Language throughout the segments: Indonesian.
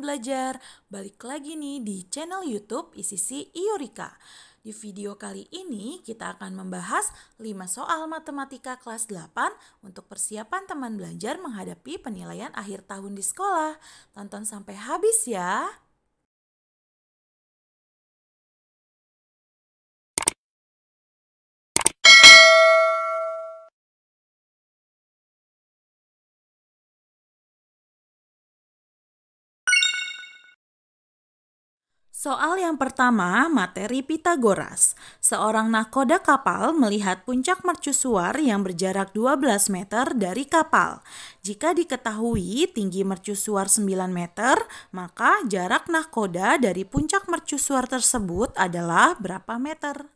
Belajar. Balik lagi nih di channel YouTube ICC Iorika. Di video kali ini kita akan membahas 5 soal matematika kelas 8 untuk persiapan teman belajar menghadapi penilaian akhir tahun di sekolah. Tonton sampai habis ya. Soal yang pertama, materi Pitagoras. Seorang nakoda kapal melihat puncak mercusuar yang berjarak 12 meter dari kapal. Jika diketahui tinggi mercusuar 9 meter, maka jarak nakoda dari puncak mercusuar tersebut adalah berapa meter?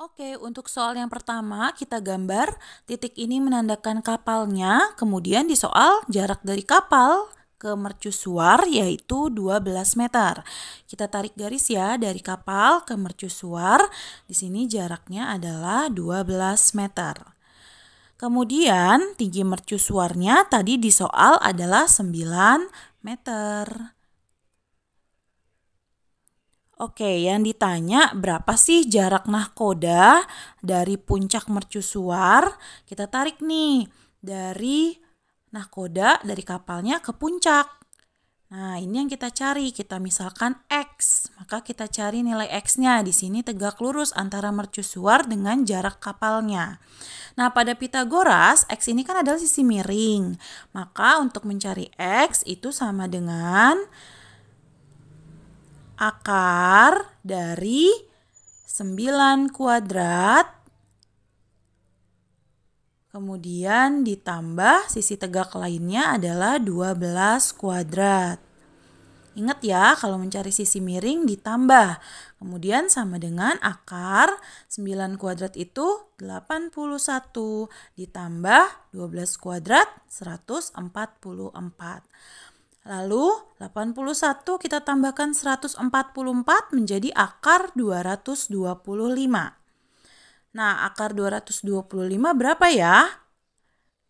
Oke, untuk soal yang pertama kita gambar titik ini menandakan kapalnya, kemudian di soal jarak dari kapal ke mercusuar yaitu 12 meter. Kita tarik garis ya dari kapal ke mercusuar. Di sini jaraknya adalah 12 meter. Kemudian tinggi mercusuarnya tadi di soal adalah 9 meter. Oke, yang ditanya berapa sih jarak nahkoda dari puncak mercusuar? Kita tarik nih dari nahkoda dari kapalnya ke puncak. Nah, ini yang kita cari. Kita misalkan X, maka kita cari nilai X-nya. Di sini tegak lurus antara mercusuar dengan jarak kapalnya. Nah, pada Pitagoras, X ini kan adalah sisi miring. Maka untuk mencari X itu sama dengan akar dari 9 kuadrat Kemudian ditambah sisi tegak lainnya adalah 12 kuadrat. Ingat ya, kalau mencari sisi miring ditambah. Kemudian sama dengan akar 9 kuadrat itu 81 ditambah 12 kuadrat 144. Lalu 81 kita tambahkan 144 menjadi akar 225. Nah, akar 225 berapa ya?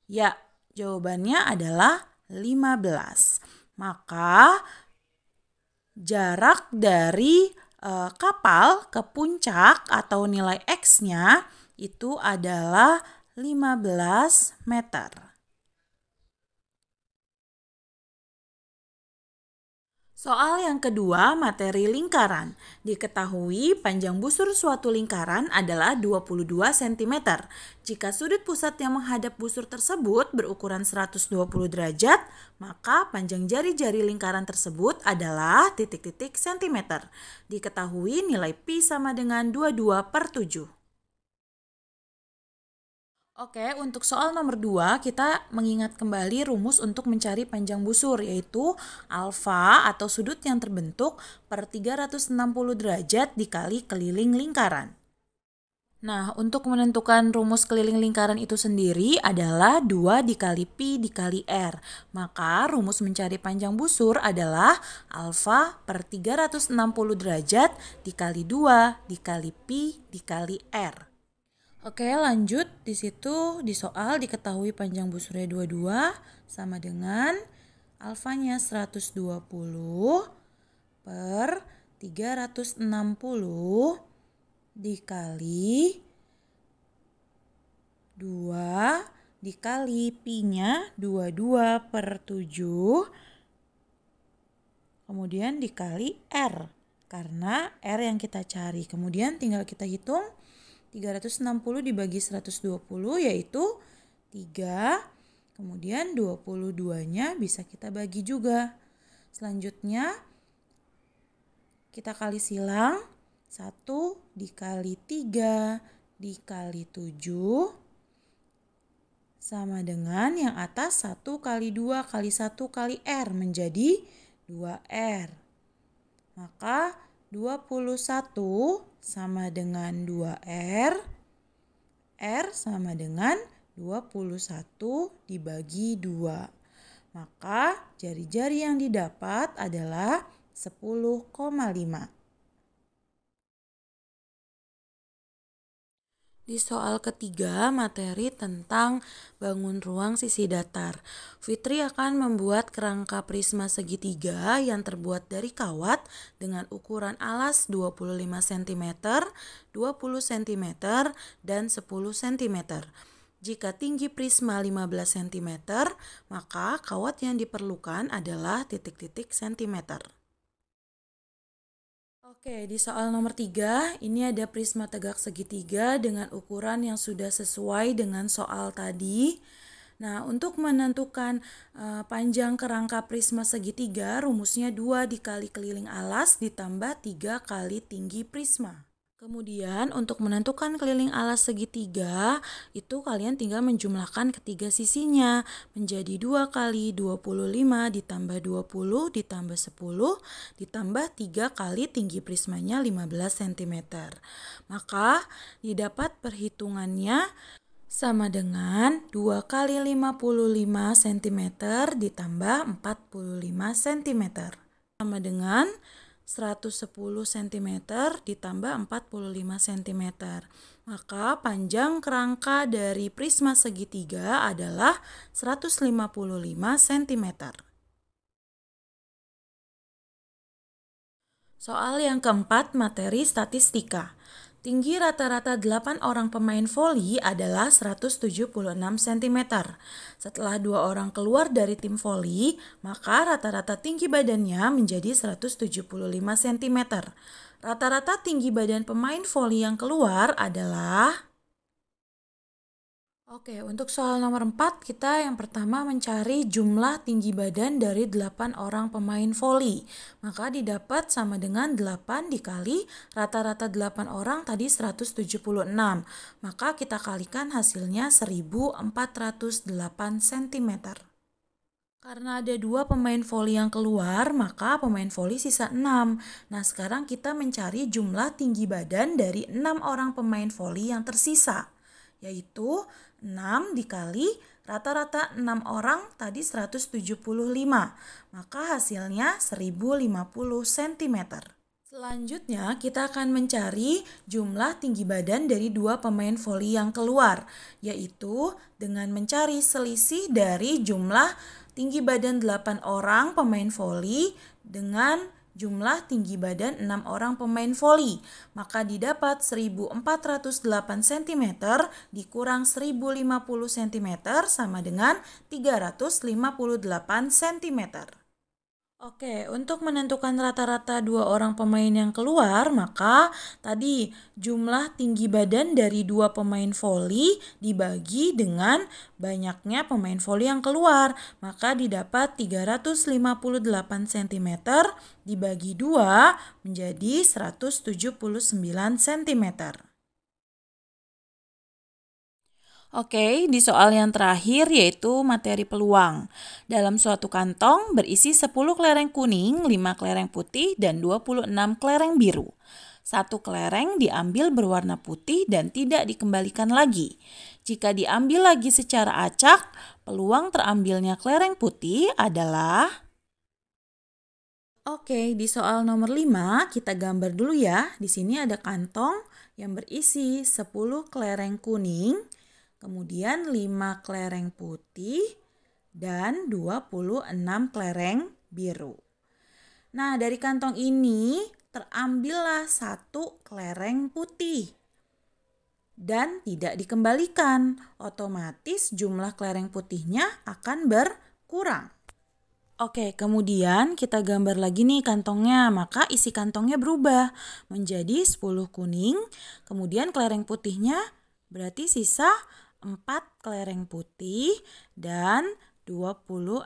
Ya, jawabannya adalah 15. Maka jarak dari e, kapal ke puncak atau nilai X-nya itu adalah 15 meter. Soal yang kedua, materi lingkaran. Diketahui panjang busur suatu lingkaran adalah 22 cm. Jika sudut pusat yang menghadap busur tersebut berukuran 120 derajat, maka panjang jari-jari lingkaran tersebut adalah titik-titik cm. Diketahui nilai pi sama dengan 22 per 7. Oke, untuk soal nomor 2 kita mengingat kembali rumus untuk mencari panjang busur yaitu alfa atau sudut yang terbentuk per 360 derajat dikali keliling lingkaran. Nah, untuk menentukan rumus keliling lingkaran itu sendiri adalah 2 dikali pi dikali r. Maka rumus mencari panjang busur adalah alfa per 360 derajat dikali 2 dikali pi dikali r. Oke lanjut di situ di soal diketahui panjang busurnya 22 sama dengan alfanya 120 per 360 dikali 2 dikali pi-nya 22 per 7 kemudian dikali R karena R yang kita cari kemudian tinggal kita hitung 360 dibagi 120 yaitu 3. Kemudian 22-nya bisa kita bagi juga. Selanjutnya kita kali silang 1 dikali 3 dikali 7 sama dengan yang atas 1 kali 2 kali 1 kali R menjadi 2R. Maka 21 sama dengan 2R. R sama dengan 21 dibagi 2. Maka jari-jari yang didapat adalah 10,5. Di soal ketiga, materi tentang bangun ruang sisi datar. Fitri akan membuat kerangka prisma segitiga yang terbuat dari kawat dengan ukuran alas 25 cm, 20 cm, dan 10 cm. Jika tinggi prisma 15 cm, maka kawat yang diperlukan adalah titik-titik cm. Oke, di soal nomor 3 ini ada prisma tegak segitiga dengan ukuran yang sudah sesuai dengan soal tadi. Nah, untuk menentukan uh, panjang kerangka prisma segitiga, rumusnya 2 dikali keliling alas ditambah 3 kali tinggi prisma. Kemudian untuk menentukan keliling alas segitiga, itu kalian tinggal menjumlahkan ketiga sisinya menjadi 2 kali 25 ditambah 20 ditambah 10 ditambah 3 kali tinggi prismanya 15 cm. Maka didapat perhitungannya sama dengan 2 kali 55 cm ditambah 45 cm sama dengan 110 cm ditambah 45 cm. Maka panjang kerangka dari prisma segitiga adalah 155 cm. Soal yang keempat, materi statistika. Tinggi rata-rata 8 orang pemain voli adalah 176 cm. Setelah dua orang keluar dari tim voli, maka rata-rata tinggi badannya menjadi 175 cm. Rata-rata tinggi badan pemain voli yang keluar adalah Oke, untuk soal nomor 4 kita yang pertama mencari jumlah tinggi badan dari 8 orang pemain voli. Maka didapat sama dengan 8 dikali rata-rata 8 orang tadi 176. Maka kita kalikan hasilnya 1408 cm. Karena ada dua pemain voli yang keluar, maka pemain voli sisa 6. Nah, sekarang kita mencari jumlah tinggi badan dari 6 orang pemain voli yang tersisa, yaitu 6 dikali rata-rata 6 orang tadi 175. Maka hasilnya 1050 cm. Selanjutnya, kita akan mencari jumlah tinggi badan dari dua pemain voli yang keluar, yaitu dengan mencari selisih dari jumlah tinggi badan 8 orang pemain voli dengan jumlah tinggi badan 6 orang pemain voli, maka didapat 1408 cm dikurang 1050 cm sama dengan 358 cm. Oke, untuk menentukan rata-rata dua orang pemain yang keluar, maka tadi jumlah tinggi badan dari dua pemain voli dibagi dengan banyaknya pemain voli yang keluar, maka didapat 358 cm dibagi dua menjadi 179 cm. Oke, di soal yang terakhir yaitu materi peluang. Dalam suatu kantong berisi 10 kelereng kuning, 5 kelereng putih, dan 26 kelereng biru. Satu kelereng diambil berwarna putih dan tidak dikembalikan lagi. Jika diambil lagi secara acak, peluang terambilnya kelereng putih adalah Oke, di soal nomor 5 kita gambar dulu ya. Di sini ada kantong yang berisi 10 kelereng kuning, kemudian 5 kelereng putih, dan 26 kelereng biru. Nah, dari kantong ini terambillah satu kelereng putih dan tidak dikembalikan. Otomatis jumlah kelereng putihnya akan berkurang. Oke, kemudian kita gambar lagi nih kantongnya. Maka isi kantongnya berubah menjadi 10 kuning, kemudian kelereng putihnya berarti sisa 4 kelereng putih dan 26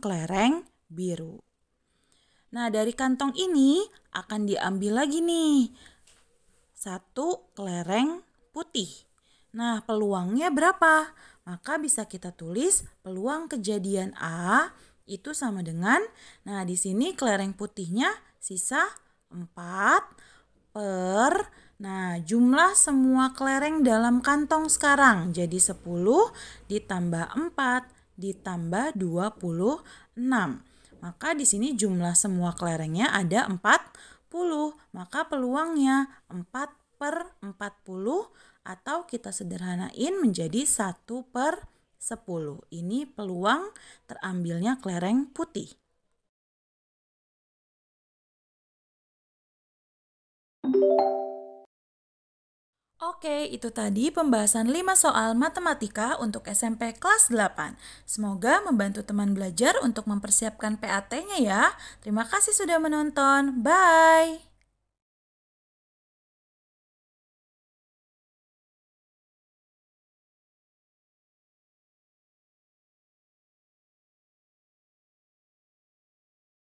kelereng biru. Nah, dari kantong ini akan diambil lagi nih satu kelereng putih. Nah, peluangnya berapa? Maka bisa kita tulis peluang kejadian A itu sama dengan nah di sini kelereng putihnya sisa 4 per Nah, jumlah semua kelereng dalam kantong sekarang jadi 10 ditambah 4 ditambah 26. Maka di sini jumlah semua kelerengnya ada 40. Maka peluangnya 4 per 40 atau kita sederhanain menjadi 1 per 10. Ini peluang terambilnya kelereng putih. Oke, itu tadi pembahasan 5 soal matematika untuk SMP kelas 8. Semoga membantu teman belajar untuk mempersiapkan PAT-nya ya. Terima kasih sudah menonton. Bye!